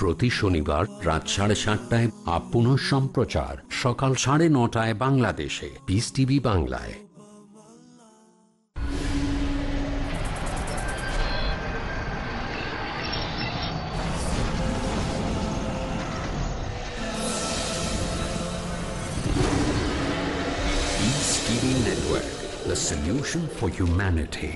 প্রতি শনিবার রাত সাড়ে সাতটায় আপন সম্প্রচার সকাল সাড়ে নটায় বাংলাদেশে পিস টিভি বাংলায় Network, the solution for humanity.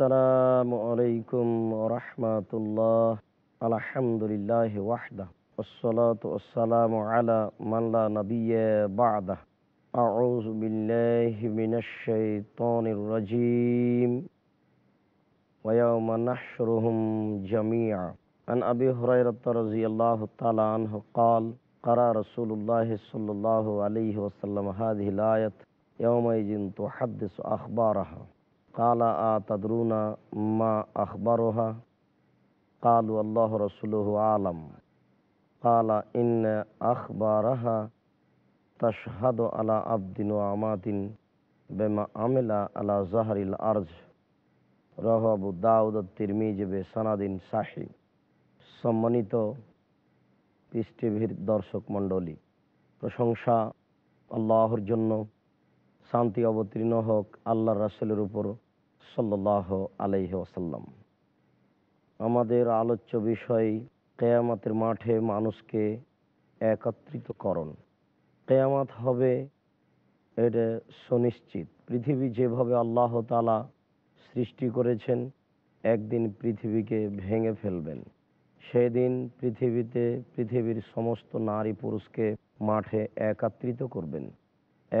السلام عليكم ورحمة الله الحمد لله وحده والصلاة والسلام على من لا نبي بعده أعوذ بالله من الشيطان الرجيم ويوم نحشرهم جميعا عن أبي هريرة رضي الله تعالى عنه قال قرأ رسول الله صلى الله عليه وسلم هذه الآية يومئذ تحدث أخبارها কালা আ তাদরুনা মা আখবরোহা কালু আল্লাহ রসুলহ আলম কালা ইন আখবরাহা তশহাদ আলা আবদিন ও আমাতিন বেমা আমেলা আলা জাহারিল আর্জ রহব দাউদ তিরমিজ বে সানাদিন সাহি সম্মানিত পৃষ্টিভীর টিভির দর্শক মণ্ডলী প্রশংসা আল্লাহর জন্য শান্তি অবতীর্ণ হোক আল্লাহ রাসেলের উপর সাল্লাহ আলাইহি আসাল্লাম আমাদের আলোচ্য বিষয় কেয়ামাতের মাঠে মানুষকে একত্রিতকরণ কেয়ামাত হবে এটা সুনিশ্চিত পৃথিবী যেভাবে আল্লাহ তালা সৃষ্টি করেছেন একদিন পৃথিবীকে ভেঙে ফেলবেন সেই দিন পৃথিবীতে পৃথিবীর সমস্ত নারী পুরুষকে মাঠে একাত্রিত করবেন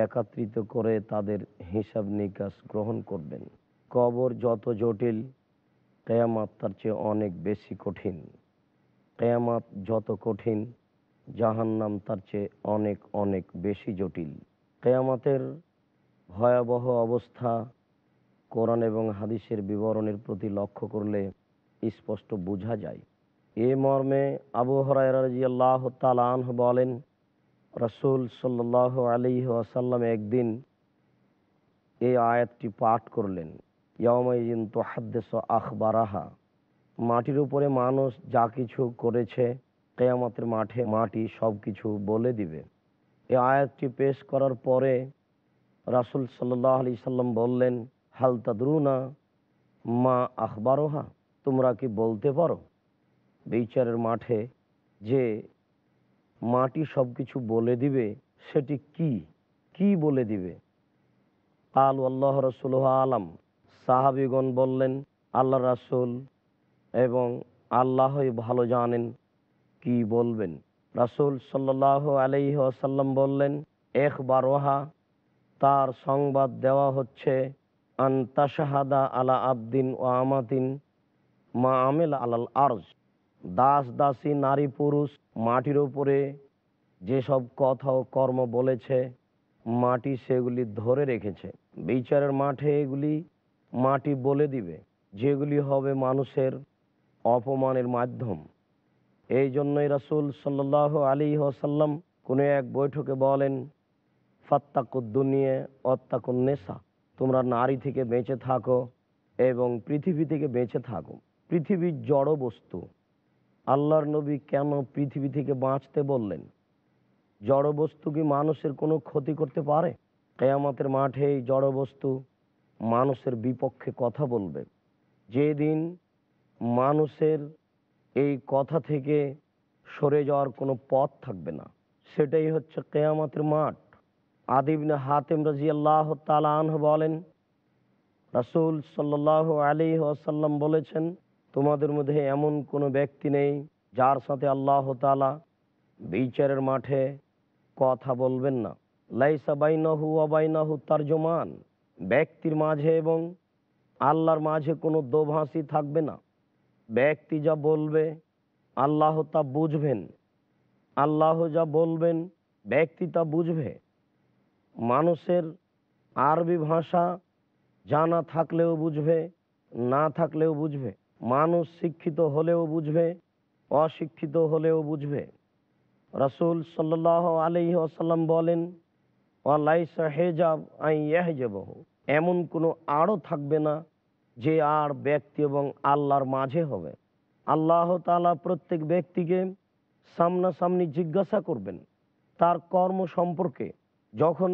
একাত্রিত করে তাদের হিসাব নিকাশ গ্রহণ করবেন কবর যত জটিল কেয়ামাত তার চেয়ে অনেক বেশি কঠিন কেয়ামাত যত কঠিন জাহান্নাম তার চেয়ে অনেক অনেক বেশি জটিল কেয়ামাতের ভয়াবহ অবস্থা কোরআন এবং হাদিসের বিবরণের প্রতি লক্ষ্য করলে স্পষ্ট বোঝা যায় এ মর্মে আবু হরাই রাজিয়াল্লাহ তালান বলেন রসুল সাল্লাহ আলি আসাল্লাম একদিন এই আয়াতটি পাঠ করলেন ইয়মাইন তোহাদ্দেশ আখবারাহা মাটির উপরে মানুষ যা কিছু করেছে কেয়ামতের মাঠে মাটি সব কিছু বলে দিবে এই আয়াতটি পেশ করার পরে রাসুল সাল্লাহ আলি সাল্লাম বললেন হালতাদুনা মা আখবারোহা তোমরা কি বলতে পারো বিচারের মাঠে যে মাটি সব কিছু বলে দিবে সেটি কি কি বলে দিবে আল আল্লাহ রসুল আলম সাহাবিগণ বললেন আল্লাহ রাসুল এবং আল্লাহই ভালো জানেন কি বলবেন রাসুল সাল্লাহ আলাইহি আসাল্লাম বললেন এক বারোহা তার সংবাদ দেওয়া হচ্ছে আন্তাশাহাদা আলা আবদিন ও আমাদিন মা আমেল আলাল আর্জ দাস দাসী নারী পুরুষ মাটির ওপরে যেসব কথা ও কর্ম বলেছে মাটি সেগুলি ধরে রেখেছে বিচারের মাঠে এগুলি মাটি বলে দিবে যেগুলি হবে মানুষের অপমানের মাধ্যম এই জন্যই রাসুল সাল্লাহ আলী ওসাল্লাম কোনো এক বৈঠকে বলেন ফাত্তাকুদ্দুনিয়ে অত্তাকুন্নেসা তোমরা নারী থেকে বেঁচে থাকো এবং পৃথিবী থেকে বেঁচে থাকো পৃথিবীর জড় বস্তু আল্লাহর নবী কেন পৃথিবী থেকে বাঁচতে বললেন জড় বস্তু কি মানুষের কোনো ক্ষতি করতে পারে কেয়ামতের মাঠে এই জড় বস্তু মানুষের বিপক্ষে কথা বলবে যেদিন মানুষের এই কথা থেকে সরে যাওয়ার কোনো পথ থাকবে না সেটাই হচ্ছে কেয়ামতের মাঠ আদিবিন হাতেম রাজি আল্লাহ তালাহ বলেন রাসুল সাল্লাহ আলী আসাল্লাম বলেছেন তোমাদের মধ্যে এমন কোনো ব্যক্তি নেই যার সাথে আল্লাহ তালা বিচারের মাঠে কথা বলবেন না লাইসা বাইনাহু অবাইনাহু তার জমান ব্যক্তির মাঝে এবং আল্লাহর মাঝে কোনো দোভাষী থাকবে না ব্যক্তি যা বলবে আল্লাহ তা বুঝবেন আল্লাহ যা বলবেন ব্যক্তি তা বুঝবে মানুষের আরবি ভাষা জানা থাকলেও বুঝবে না থাকলেও বুঝবে মানুষ শিক্ষিত হলেও বুঝবে অশিক্ষিত হলেও বুঝবে রাসুল সাল্লাহ আলহি আসাল্লাম বলেন হেজাব আই এহজেবহ এমন কোনো আড়ও থাকবে না যে আর ব্যক্তি এবং আল্লাহর মাঝে হবে আল্লাহ তালা প্রত্যেক ব্যক্তিকে সামনাসামনি জিজ্ঞাসা করবেন তার কর্ম সম্পর্কে যখন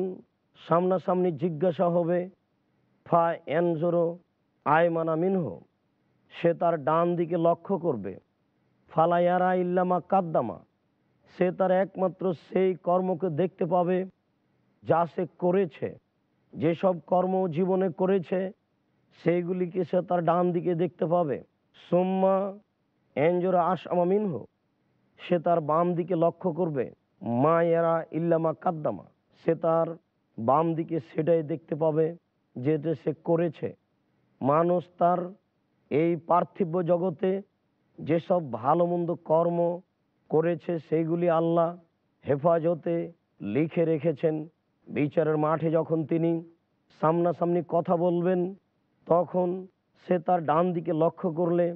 সামনাসামনি জিজ্ঞাসা হবে ফা এনজোরো আয়মানা মিনহ সে তার ডান দিকে লক্ষ্য করবে ফালাইয়ারা ইল্লামা কাদ্দামা সে তার একমাত্র সেই কর্মকে দেখতে পাবে যা সে করেছে যেসব কর্ম জীবনে করেছে সেইগুলিকে সে তার ডান দিকে দেখতে পাবে সোম্মা এঞ্জোরা আশামা মিনহ সে তার বাম দিকে লক্ষ্য করবে মা এরা ইল্লামা কাদ্দামা সে তার বাম দিকে সেটাই দেখতে পাবে যেটা সে করেছে মানুষ তার এই পার্থিব জগতে যেসব ভালো মন্দ কর্ম করেছে সেইগুলি আল্লাহ হেফাজতে লিখে রেখেছেন বিচারের মাঠে যখন তিনি সামনাসামনি কথা বলবেন তখন সে তার ডান দিকে লক্ষ্য করলে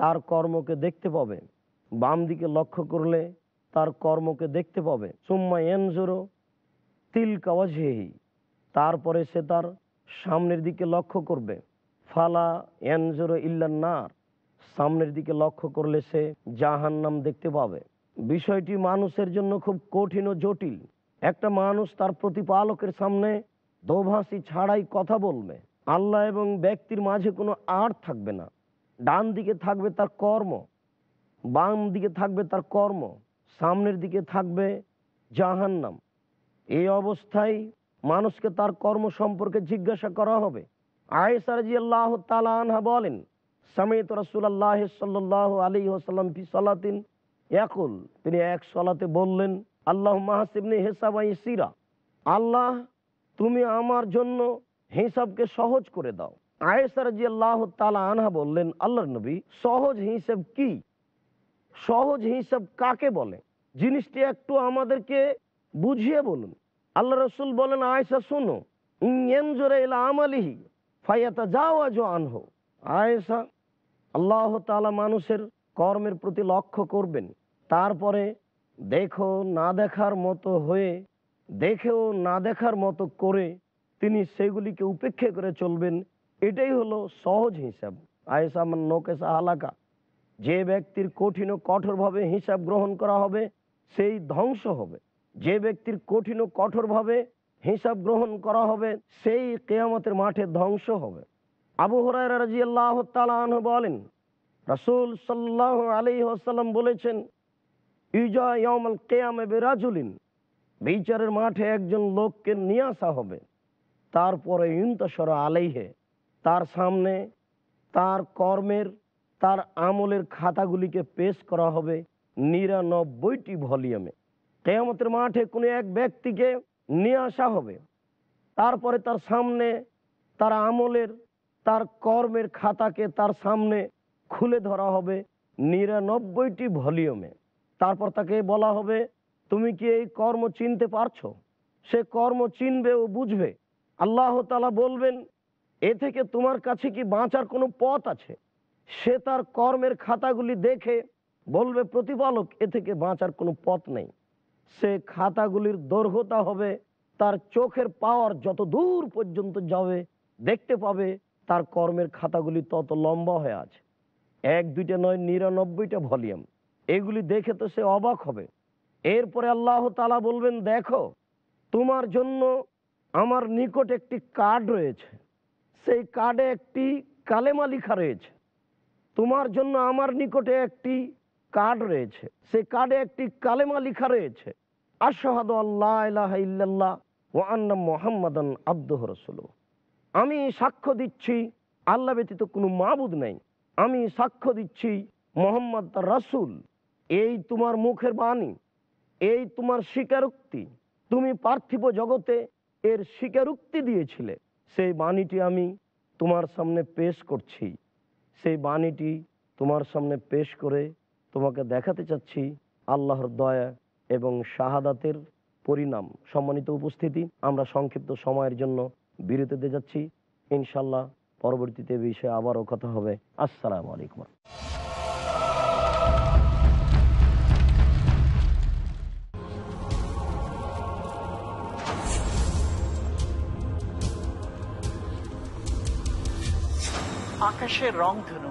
তার কর্মকে দেখতে পাবে বাম দিকে লক্ষ্য করলে তার কর্মকে দেখতে পাবে সুম্মা এনজোরো তিল কাওয়াজেহি তারপরে সে তার সামনের দিকে লক্ষ্য করবে ফালা এনজোর ইল্লান্নার সামনের দিকে লক্ষ্য করলে সে জাহান্নাম দেখতে পাবে বিষয়টি মানুষের জন্য খুব কঠিন ও জটিল একটা মানুষ তার প্রতিপালকের সামনে দোভাষী ছাড়াই কথা বলবে আল্লাহ এবং ব্যক্তির মাঝে কোনো আর থাকবে না ডান দিকে থাকবে তার কর্ম বাম দিকে থাকবে তার কর্ম সামনের দিকে থাকবে জাহান্নাম এই অবস্থায় মানুষকে তার কর্ম সম্পর্কে জিজ্ঞাসা করা হবে আয়েসারজিয়াল্লাহ তালানহা বলেন সামিত রসুল্লাহ সলাতিন তিনি এক সলাতে বললেন আল্লাহ মাহাসিবনি আল্লাহ তুমি আমার জন্য হিসাবকে সহজ করে দাও তালা আনহা বললেন আল্লাহর নবী সহজ হিসেব কি সহজ হিসেব কাকে বলে জিনিসটি একটু আমাদেরকে বুঝিয়ে বলুন আল্লাহ রসুল বলেন আয়সা শোনো ইঞ্জোরে আমালিহি ফাইয়াতা যাওয়াজ আনহো আয়েশা আল্লাহ তালা মানুষের কর্মের প্রতি লক্ষ্য করবেন তারপরে দেখো না দেখার মতো হয়ে দেখেও না দেখার মতো করে তিনি সেগুলিকে উপেক্ষা করে চলবেন এটাই হলো সহজ হিসাব আয়েসা নোকেসা হালাকা যে ব্যক্তির কঠিন ও কঠোরভাবে হিসাব গ্রহণ করা হবে সেই ধ্বংস হবে যে ব্যক্তির কঠিন ও কঠোরভাবে হিসাব গ্রহণ করা হবে সেই কেয়ামতের মাঠে ধ্বংস হবে আবু হরাই বলেন রাসুল সাল্লাহ আলী আসাল্লাম বলেছেন ইউজা কেয়ামে বেরাজুলিন বিচারের মাঠে একজন লোককে নিয়ে আসা হবে তারপরে ইন্তসর আলাইহে তার সামনে তার কর্মের তার আমলের খাতাগুলিকে পেশ করা হবে নিরানব্বইটি ভলিউমে কেয়ামতের মাঠে কোনো এক ব্যক্তিকে নিয়ে আসা হবে তারপরে তার সামনে তার আমলের তার কর্মের খাতাকে তার সামনে খুলে ধরা হবে নিরানব্বইটি ভলিউমে তারপর তাকে বলা হবে তুমি কি এই কর্ম চিনতে পারছো সে কর্ম চিনবে ও বুঝবে আল্লাহ তালা বলবেন এ থেকে তোমার কাছে কি বাঁচার কোনো পথ আছে সে তার কর্মের খাতাগুলি দেখে বলবে প্রতিপালক এ থেকে বাঁচার কোনো পথ নেই সে খাতাগুলির দৈর্ঘ্যতা হবে তার চোখের পাওয়ার যত দূর পর্যন্ত যাবে দেখতে পাবে তার কর্মের খাতাগুলি তত লম্বা হয়ে আছে এক দুইটা নয় নিরানব্বইটা ভলিউম এগুলি দেখে তো সে অবাক হবে এরপরে আল্লাহ তালা বলবেন দেখো তোমার জন্য আমার নিকট একটি কার্ড রয়েছে সেই কার্ডে একটি কালেমা লিখা রয়েছে তোমার জন্য আমার নিকটে একটি কার্ড রয়েছে সেই কার্ডে একটি কালেমা লিখা রয়েছে আশহাদ আল্লাহ আব্দুহ রসুল আমি সাক্ষ্য দিচ্ছি আল্লাহ ব্যতীত কোনো মাবুদ নেই আমি সাক্ষ্য দিচ্ছি মোহাম্মদ রাসুল এই তোমার মুখের বাণী এই তোমার স্বীকারোক্তি তুমি পার্থিব জগতে এর স্বীকারোক্তি দিয়েছিলে সেই বাণীটি আমি তোমার সামনে পেশ করছি সেই বাণীটি তোমার সামনে পেশ করে তোমাকে দেখাতে চাচ্ছি আল্লাহর দয়া এবং শাহাদাতের পরিণাম সম্মানিত উপস্থিতি আমরা সংক্ষিপ্ত সময়ের জন্য বিরতিতে যাচ্ছি ইনশাল্লাহ পরবর্তীতে বিষয়ে আবারও কথা হবে আসসালাম আলাইকুম আকাশের রং ধনু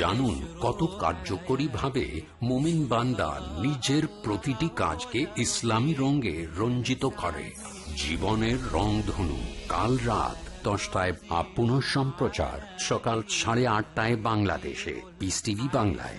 জানুন কত কার্যকরী ভাবে মোমিন বান্দা নিজের প্রতিটি কাজকে ইসলামী রঙে রঞ্জিত করে জীবনের রং ধনু কাল রাত দশটায় আপন সম্প্রচার সকাল সাড়ে আটটায় বাংলাদেশে পিস টিভি বাংলায়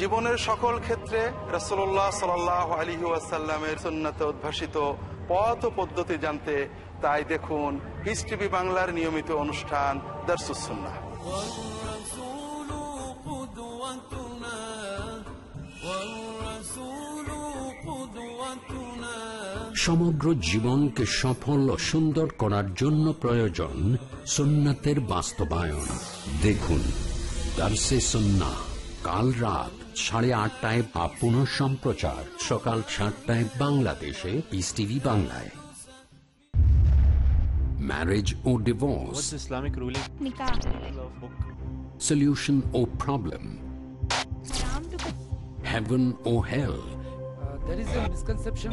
জীবনের সকল ক্ষেত্রে রসোল্লাহ সাল আলি ওয়াসাল্লামের সুন্নাতে উদ্ভাসিত পথ পদ্ধতি জানতে তাই দেখুন হিস বাংলার নিয়মিত অনুষ্ঠান দর্শুসুন্না সমগ্র জীবনকে সফল ও সুন্দর করার জন্য প্রয়োজন সুন্নাতের বাস্তবায়ন দেখুন দার্সে সন্না কাল রাত সাড়ে আটটায় বা পুনঃ সম্প্রচার সকাল সাতটায় বাংলাদেশে পিস টিভি বাংলায় ম্যারেজ ও ডিভোর্স ইসলামিক সলিউশন ও প্রবলেম হ্যাভেন ও health uh, there is a misconception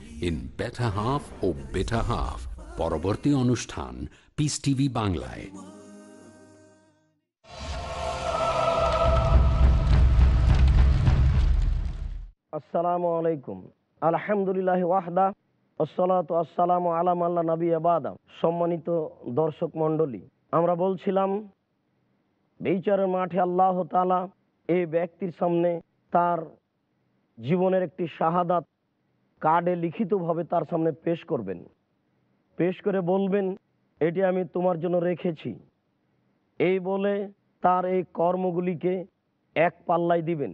in better half ও বেটা হাফ পরবর্তী অনুষ্ঠান পিস টিভি বাংলায় আসসালামু আলাইকুম আলহামদুলিল্লাহ ওয়াহদা আসসালাত আসসালাম আলাম আল্লাহ নবী আবাদা সম্মানিত দর্শক মণ্ডলী আমরা বলছিলাম বিচারের মাঠে আল্লাহ তাআলা এই ব্যক্তির সামনে তার জীবনের একটি শাহাদাত কার্ডে লিখিতভাবে তার সামনে পেশ করবেন পেশ করে বলবেন এটি আমি তোমার জন্য রেখেছি এই বলে তার এই কর্মগুলিকে এক পাল্লায় দিবেন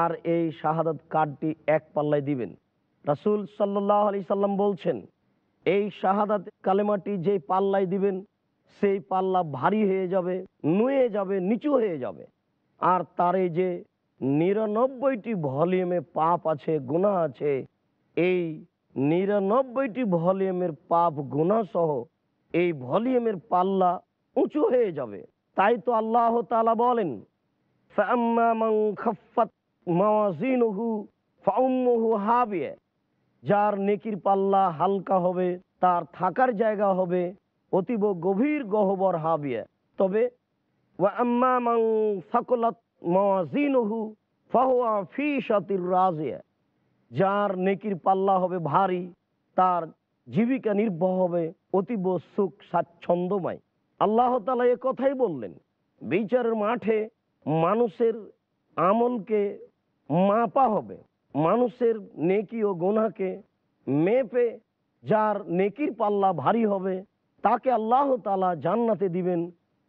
আর এই শাহাদাত কার্ডটি এক পাল্লায় দিবেন রাসুল সাল্লাহ আলি সাল্লাম বলছেন এই শাহাদাত কালেমাটি যে পাল্লায় দিবেন সেই পাল্লা ভারী হয়ে যাবে নুয়ে যাবে নিচু হয়ে যাবে আর তার এই যে নিরানব্বইটি ভলিউমে পাপ আছে গুণা আছে এই নিরানব্বইটি ভলিউমের পাপ সহ এই ভলিউমের পাল্লা উঁচু হয়ে যাবে তাই তো আল্লাহ তালা বলেন যার নেকির পাল্লা হালকা হবে তার থাকার জায়গা হবে অতীব গভীর গহবর হাবিয়া তবে ফাকুলাত ফাহুয়া ফি সাতির রাজিয়া যার নেকির পাল্লা হবে ভারী তার জীবিকা নির্বাহ হবে অতীব সুখ স্বাচ্ছন্দ্যময় আল্লাহ তালা এ কথাই বললেন বিচারের মাঠে মানুষের আমলকে মাপা হবে মানুষের নেকি ও গোনাকে মেপে যার নেকির পাল্লা ভারী হবে তাকে আল্লাহ তালা জান্নাতে দিবেন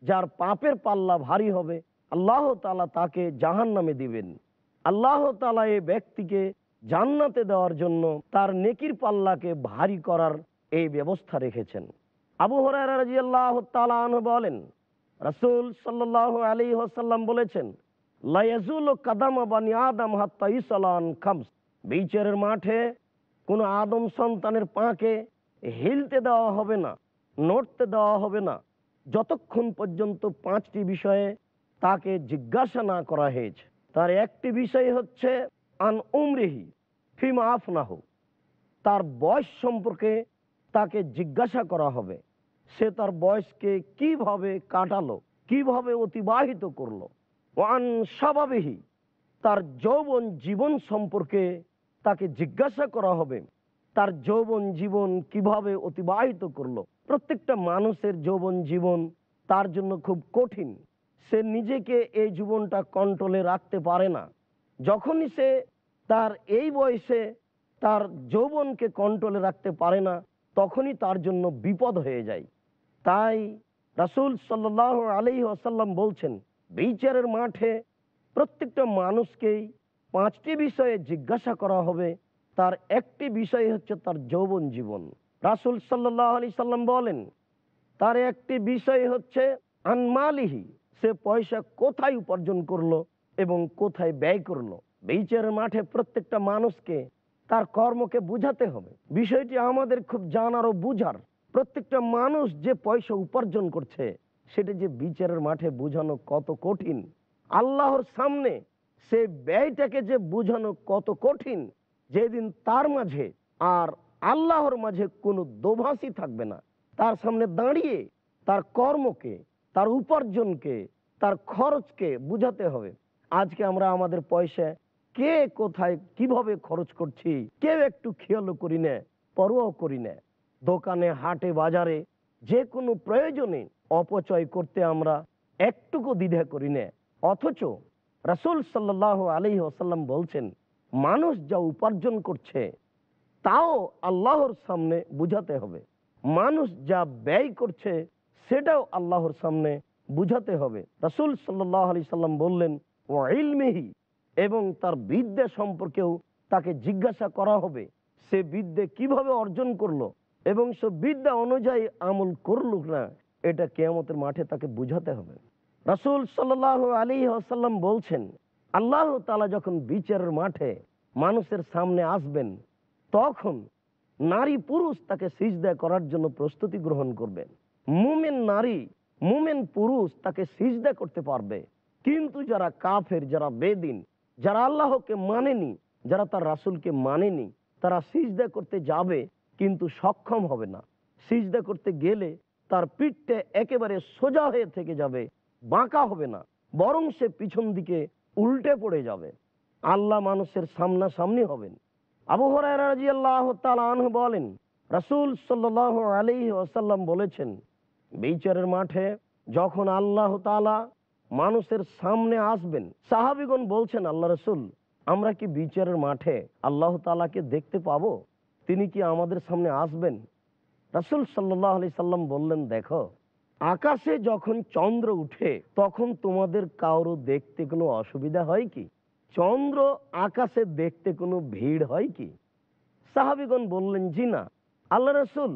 যার পাপের পাল্লা ভারী হবে আল্লাহ তালা তাকে জাহান নামে দিবেন আল্লাহ তালা এ ব্যক্তিকে জান্নাতে দেওয়ার জন্য তার নেকির পাল্লাকে ভারী করার এই ব্যবস্থা রেখেছেন আবু হরাইজিয়াল্লাহ বলেন রসুল সাল্লাহ আলী হাসাল্লাম বলেছেন লায়াজুল কাদামা বানি আদম হাত্তা ইসলান খামস বিচারের মাঠে কোনো আদম সন্তানের পাঁকে হিলতে দেওয়া হবে না নড়তে দেওয়া হবে না যতক্ষণ পর্যন্ত পাঁচটি বিষয়ে তাকে জিজ্ঞাসা না করা হয়েছে তার একটি বিষয় হচ্ছে আন উমরিহি ফিমা আফনাহ তার বয়স সম্পর্কে তাকে জিজ্ঞাসা করা হবে সে তার বয়সকে কিভাবে কাটালো কিভাবে অতিবাহিত করলো ওয়ান স্বাভাবিহী তার যৌবন জীবন সম্পর্কে তাকে জিজ্ঞাসা করা হবে তার যৌবন জীবন কিভাবে অতিবাহিত করলো প্রত্যেকটা মানুষের যৌবন জীবন তার জন্য খুব কঠিন সে নিজেকে এই জীবনটা কন্ট্রোলে রাখতে পারে না যখনই সে তার এই বয়সে তার যৌবনকে কন্ট্রোলে রাখতে পারে না তখনই তার জন্য বিপদ হয়ে যায় তাই রাসুল সাল্লাহ আলি আসাল্লাম বলছেন বিচারের মাঠে প্রত্যেকটা মানুষকেই পাঁচটি বিষয়ে জিজ্ঞাসা করা হবে তার একটি বিষয় হচ্ছে তার যৌবন জীবন রাসুল সাল্লাহ আলি সাল্লাম বলেন তার একটি বিষয় হচ্ছে আনমালিহি সে পয়সা কোথায় উপার্জন করলো এবং কোথায় ব্যয় করলো বিচারের মাঠে প্রত্যেকটা মানুষকে তার কর্মকে বুঝাতে হবে বিষয়টি আমাদের খুব জানার ও বুঝার প্রত্যেকটা মানুষ যে পয়সা উপার্জন করছে সেটা যে বিচারের মাঠে বুঝানো কত কঠিন আল্লাহর সামনে সে ব্যয়টাকে যে বুঝানো কত কঠিন যেদিন তার মাঝে আর আল্লাহর মাঝে কোনো দোভাষী থাকবে না তার সামনে দাঁড়িয়ে তার কর্মকে তার উপার্জনকে তার খরচকে বুঝাতে হবে আজকে আমরা আমাদের পয়সা কে কোথায় কিভাবে খরচ করছি কেউ একটু খেয়ালও করি না পরোয়া করি না দোকানে হাটে বাজারে যে কোনো প্রয়োজনে অপচয় করতে আমরা একটুকু দ্বিধা করি না অথচ রাসুল সাল্লাহ আলি আসাল্লাম বলছেন মানুষ যা উপার্জন করছে তাও আল্লাহর সামনে বুঝাতে হবে মানুষ যা ব্যয় করছে সেটাও আল্লাহর সামনে বুঝাতে হবে রাসুল সাল্লাহ আলি সাল্লাম বললেন ও ইলমেহি এবং তার বিদ্যা সম্পর্কেও তাকে জিজ্ঞাসা করা হবে সে বিদ্যে কিভাবে অর্জন করলো এবং সে বিদ্যা অনুযায়ী আমল করল না এটা কেয়ামতের মাঠে তাকে বুঝাতে হবে রাসুল সাল আলী আসাল্লাম বলছেন আল্লাহ তালা যখন বিচারের মাঠে মানুষের সামনে আসবেন তখন নারী পুরুষ তাকে সিজদা করার জন্য প্রস্তুতি গ্রহণ করবেন মুমেন নারী মুমেন পুরুষ তাকে সিজদা করতে পারবে কিন্তু যারা কাফের যারা বেদিন যারা আল্লাহকে মানেনি যারা তার রাসুলকে মানেনি তারা সিজদা করতে যাবে কিন্তু সক্ষম হবে না সিজদা করতে গেলে তার পিঠটা একেবারে সোজা হয়ে থেকে যাবে বাঁকা হবে না বরং সে পিছন দিকে উল্টে পড়ে যাবে আল্লাহ মানুষের সামনাসামনি হবেন আবু হরাই আল্লাহ তালহ বলেন রাসুল সাল্লাহ আলী ওয়াসাল্লাম বলেছেন বিচারের মাঠে যখন আল্লাহ তালা মানুষের সামনে আসবেন সাহাবিগণ বলছেন আল্লাহ রসুল আমরা কি বিচারের মাঠে আল্লাহ তালাকে দেখতে পাবো তিনি কি আমাদের সামনে আসবেন রসুল সাল্লাহ আলি সাল্লাম বললেন দেখো আকাশে যখন চন্দ্র উঠে তখন তোমাদের কারো দেখতে কোনো অসুবিধা হয় কি চন্দ্র আকাশে দেখতে কোনো ভিড় হয় কি সাহাবিগণ বললেন জি না আল্লাহ রসুল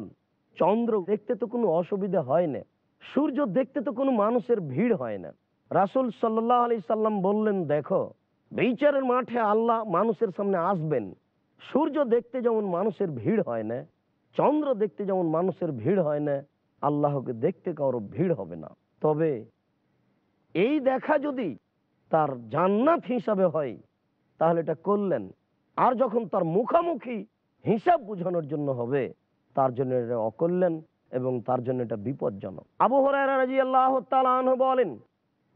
চন্দ্র দেখতে তো কোনো অসুবিধা হয় না সূর্য দেখতে তো কোনো মানুষের ভিড় হয় না রাসুল সাল্লাহ আলি সাল্লাম বললেন দেখো বিচারের মাঠে আল্লাহ মানুষের সামনে আসবেন সূর্য দেখতে যেমন মানুষের ভিড় হয় না চন্দ্র দেখতে যেমন মানুষের ভিড় হয় না আল্লাহকে দেখতে কারো ভিড় হবে না তবে এই দেখা যদি তার জান্নাত হিসাবে হয় তাহলে এটা করলেন আর যখন তার মুখামুখি হিসাব বুঝানোর জন্য হবে তার জন্য এটা অকল্যাণ এবং তার জন্য এটা বিপজ্জনক আবু হরাই রাজি আল্লাহ বলেন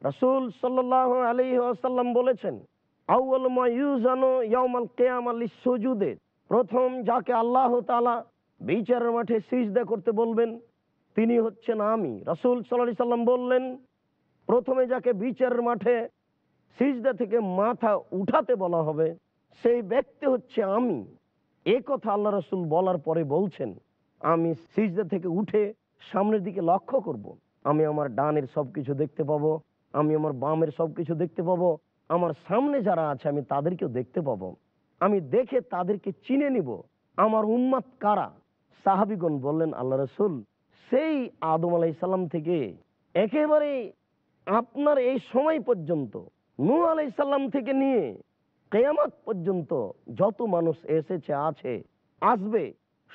রসুল সাল্লাহ আলী আসাল্লাম বলেছেন আউ্ল মায়ুজানো ইয়ামাল কেয়াম আলী প্রথম যাকে আল্লাহ তালা বিচারের মাঠে সিজদা করতে বলবেন তিনি হচ্ছেন আমি রসুল সাল্লা সাল্লাম বললেন প্রথমে যাকে বিচারের মাঠে সিজদা থেকে মাথা উঠাতে বলা হবে সেই ব্যক্তি হচ্ছে আমি এ কথা আল্লাহ রসুল বলার পরে বলছেন আমি সিজদা থেকে উঠে সামনের দিকে লক্ষ্য করব। আমি আমার ডানের সব কিছু দেখতে পাবো আমি আমার বামের সব কিছু দেখতে পাবো আমার সামনে যারা আছে আমি তাদেরকেও দেখতে পাবো আমি দেখে তাদেরকে চিনে নিব আমার উম্মাদ কারা সাহাবিগণ বললেন আল্লাহ রসুল সেই আদম আলাইসাল্লাম থেকে একেবারে আপনার এই সময় পর্যন্ত নু আলাইসাল্লাম থেকে নিয়ে কেয়ামাত পর্যন্ত যত মানুষ এসেছে আছে আসবে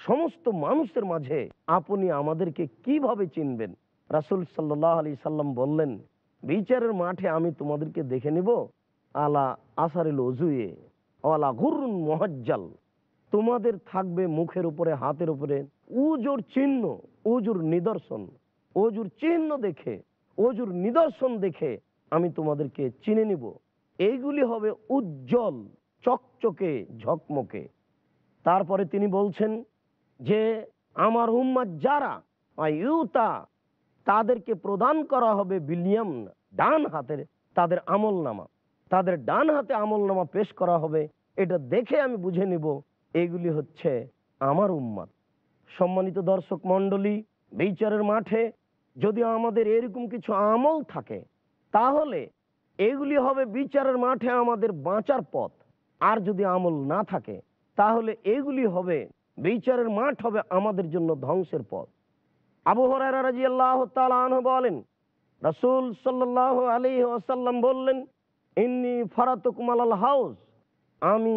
সমস্ত মানুষের মাঝে আপনি আমাদেরকে কিভাবে চিনবেন রাসুল সাল্লাহ আলি সাল্লাম বললেন বিচারের মাঠে আমি তোমাদেরকে দেখে নিব আলা আসারিল অজুয়ে আলা ঘুরুন মহাজ্জাল তোমাদের থাকবে মুখের উপরে হাতের উপরে উজুর চিহ্ন উজুর নিদর্শন অজুর চিহ্ন দেখে অজুর নিদর্শন দেখে আমি তোমাদেরকে চিনে নিব এইগুলি হবে উজ্জ্বল চকচকে ঝকমকে তারপরে তিনি বলছেন যে আমার উম্মাদ যারা ইউতা তাদেরকে প্রদান করা হবে বিলিয়াম ডান হাতের তাদের আমল নামা তাদের ডান হাতে আমল নামা পেশ করা হবে এটা দেখে আমি বুঝে নিব এগুলি হচ্ছে আমার উম্মাদ সম্মানিত দর্শক মন্ডলী বিচারের মাঠে যদি আমাদের এরকম কিছু আমল থাকে তাহলে এগুলি হবে বিচারের মাঠে আমাদের বাঁচার পথ আর যদি আমল না থাকে তাহলে এগুলি হবে বিচারের মাঠ হবে আমাদের জন্য ধ্বংসের পথ আবু হরারি আল্লাহ বলেন রসুল সাল্লাহ আলী ওসাল্লাম বললেন ইন্নি ফারাতুকুমাল হাউস আমি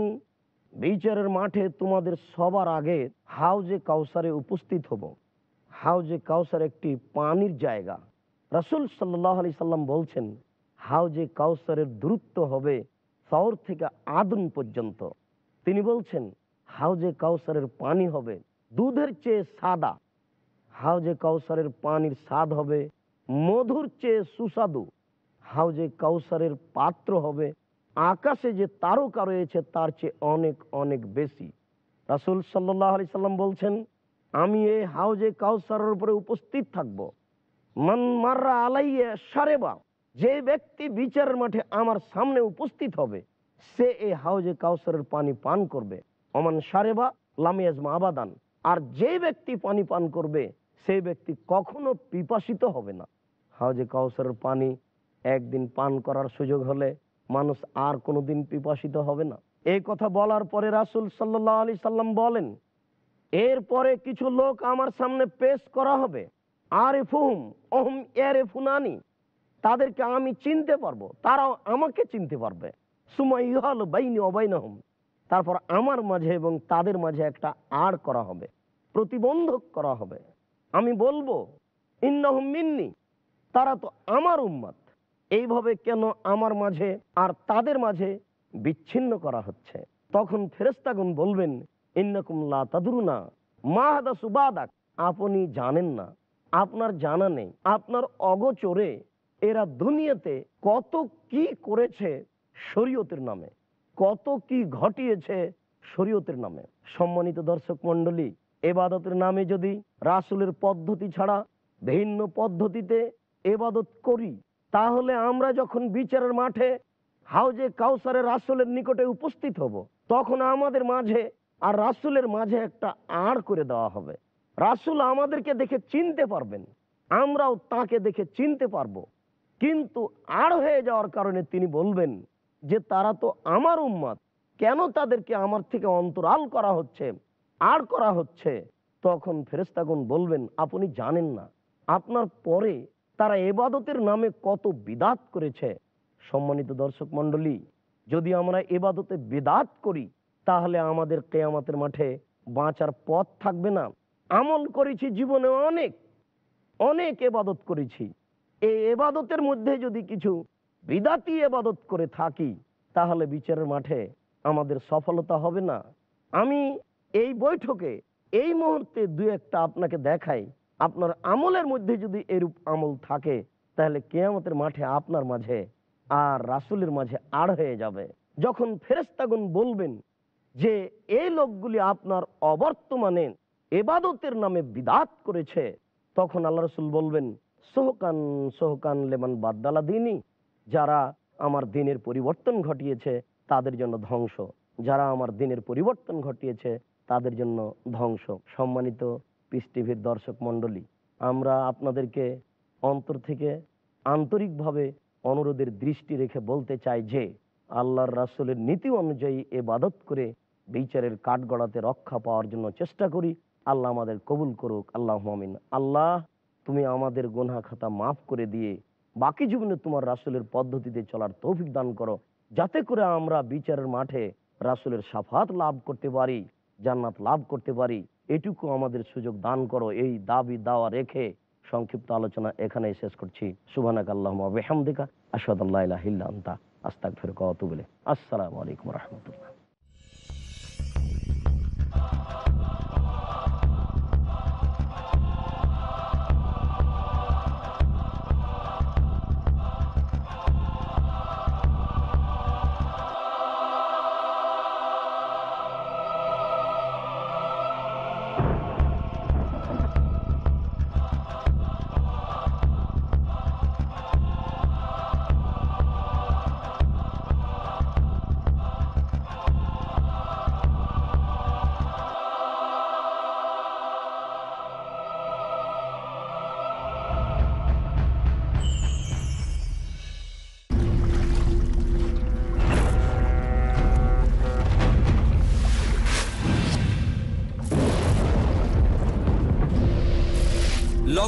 বিচারের মাঠে তোমাদের সবার আগে হাউজে কাউসারে উপস্থিত হব হাউজে কাউসার একটি পানির জায়গা রসুল সাল্লাহ আলি সাল্লাম বলছেন হাউজে কাউসারের দূরত্ব হবে শহর থেকে আদুন পর্যন্ত তিনি বলছেন হাউজে কাউসারের পানি হবে দুধের চেয়ে সাদা হাউজে কাউসারের পানির স্বাদ হবে মধুর চেয়ে সুস্বাদু হাউজে কাউসারের পাত্র হবে আকাশে যে তারকা রয়েছে তার চেয়ে অনেক অনেক বেশি রাসুল সাল্লাহ আলি সাল্লাম বলছেন আমি এই হাউজে কাউসারের উপরে উপস্থিত থাকব মান মাররা আলাইয়া সারেবা যে ব্যক্তি বিচারের মাঠে আমার সামনে উপস্থিত হবে সে এই হাউজে কাউসারের পানি পান করবে অমান সারেবা লামিয়াজমা আবাদান আর যে ব্যক্তি পানি পান করবে সেই ব্যক্তি কখনো পিপাসিত হবে না হাউজে কাউসারের পানি একদিন পান করার সুযোগ হলে মানুষ আর দিন পিপাসিত হবে না এই কথা বলার পরে রাসুল সাল্লাহ আলি সাল্লাম বলেন এরপরে কিছু লোক আমার সামনে পেশ করা হবে আরেফুম ওহম নানি তাদেরকে আমি চিনতে পারবো তারাও আমাকে চিনতে পারবে সুময় ইহল বাইনি অবাইনহম তারপর আমার মাঝে এবং তাদের মাঝে একটা আড় করা হবে প্রতিবন্ধক করা হবে আমি বলবো ইন্নাহুম তারা তো আমার উম্মাদ এইভাবে কেন আমার মাঝে আর তাদের মাঝে বিচ্ছিন্ন করা হচ্ছে তখন ফেরেস্তাগুন বলবেন ইন্নকুমলা তাদুরুনা মাহাদা সুবাদাক আপনি জানেন না আপনার জানা নেই আপনার অগোচরে এরা দুনিয়াতে কত কি করেছে শরীয়তের নামে কত কি ঘটিয়েছে শরীয়তের নামে সম্মানিত দর্শক মন্ডলী এবাদতের নামে যদি রাসুলের পদ্ধতি ছাড়া ভিন্ন পদ্ধতিতে এবাদত করি তাহলে আমরা যখন বিচারের মাঠে হাউজে কাউসারের রাসুলের নিকটে উপস্থিত হব তখন আমাদের মাঝে আর রাসুলের মাঝে একটা আড় করে দেওয়া হবে রাসুল আমাদেরকে দেখে চিনতে পারবেন আমরাও তাকে দেখে চিনতে পারবো কিন্তু আড় হয়ে যাওয়ার কারণে তিনি বলবেন যে তারা তো আমার উম্মাদ কেন তাদেরকে আমার থেকে অন্তরাল করা হচ্ছে আর করা হচ্ছে তখন ফেরেস্তাগুন বলবেন আপনি জানেন না আপনার পরে তারা এবাদতের নামে কত বিদাত করেছে সম্মানিত দর্শক মন্ডলী যদি আমরা এবাদতে বিদাত করি তাহলে আমাদের কেয়ামাতের মাঠে বাঁচার পথ থাকবে না আমল করেছি জীবনে অনেক অনেক এবাদত করেছি এই এবাদতের মধ্যে যদি কিছু বিদাতি এবাদত করে থাকি তাহলে বিচারের মাঠে আমাদের সফলতা হবে না আমি এই বৈঠকে এই মুহূর্তে দু একটা আপনাকে দেখাই আপনার আমলের মধ্যে যদি এরূপ আমল থাকে তাহলে কেয়ামতের মাঠে আপনার মাঝে আর রাসুলের মাঝে আড় হয়ে যাবে যখন ফেরেস্তাগুন বলবেন যে এই লোকগুলি আপনার অবর্তমানে এবাদতের নামে বিদাত করেছে তখন আল্লাহ রসুল বলবেন সোহকান সোহকান লেমান বাদ্দালা দিনই যারা আমার দিনের পরিবর্তন ঘটিয়েছে তাদের জন্য ধ্বংস যারা আমার দিনের পরিবর্তন ঘটিয়েছে তাদের জন্য ধ্বংস সম্মানিত পিস টিভির দর্শক মন্ডলী আমরা আপনাদেরকে অন্তর থেকে আন্তরিকভাবে অনুরোধের দৃষ্টি রেখে বলতে চাই যে আল্লাহর রাসুলের নীতি অনুযায়ী এবাদত করে বিচারের কাঠগড়াতে রক্ষা পাওয়ার জন্য চেষ্টা করি আল্লাহ আমাদের কবুল করুক আল্লাহ মামিন আল্লাহ তুমি আমাদের গোনা খাতা মাফ করে দিয়ে বাকি জীবনে তোমার রাসুলের পদ্ধতিতে চলার তৌফিক দান করো যাতে করে আমরা বিচারের মাঠে রাসুলের সাফাত লাভ করতে পারি জান্নাত লাভ করতে পারি এটুকু আমাদের সুযোগ দান করো এই দাবি দাওয়া রেখে সংক্ষিপ্ত আলোচনা এখানেই শেষ করছি সুবানাক আল্লাহমদিকা আসাদ আস্তাক বলে আসসালামু আলাইকুম রহমতুল্লাহ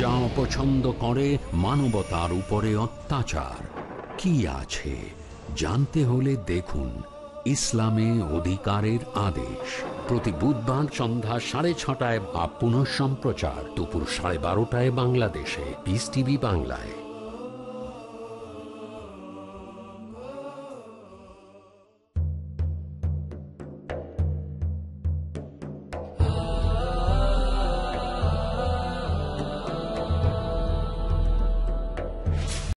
যা অপছন্দ করে মানবতার উপরে অত্যাচার কি আছে জানতে হলে দেখুন ইসলামে অধিকারের আদেশ প্রতি বুধবার সন্ধ্যা সাড়ে ছটায় বা পুনঃ সম্প্রচার দুপুর সাড়ে বারোটায় বাংলাদেশে পিস টিভি বাংলায়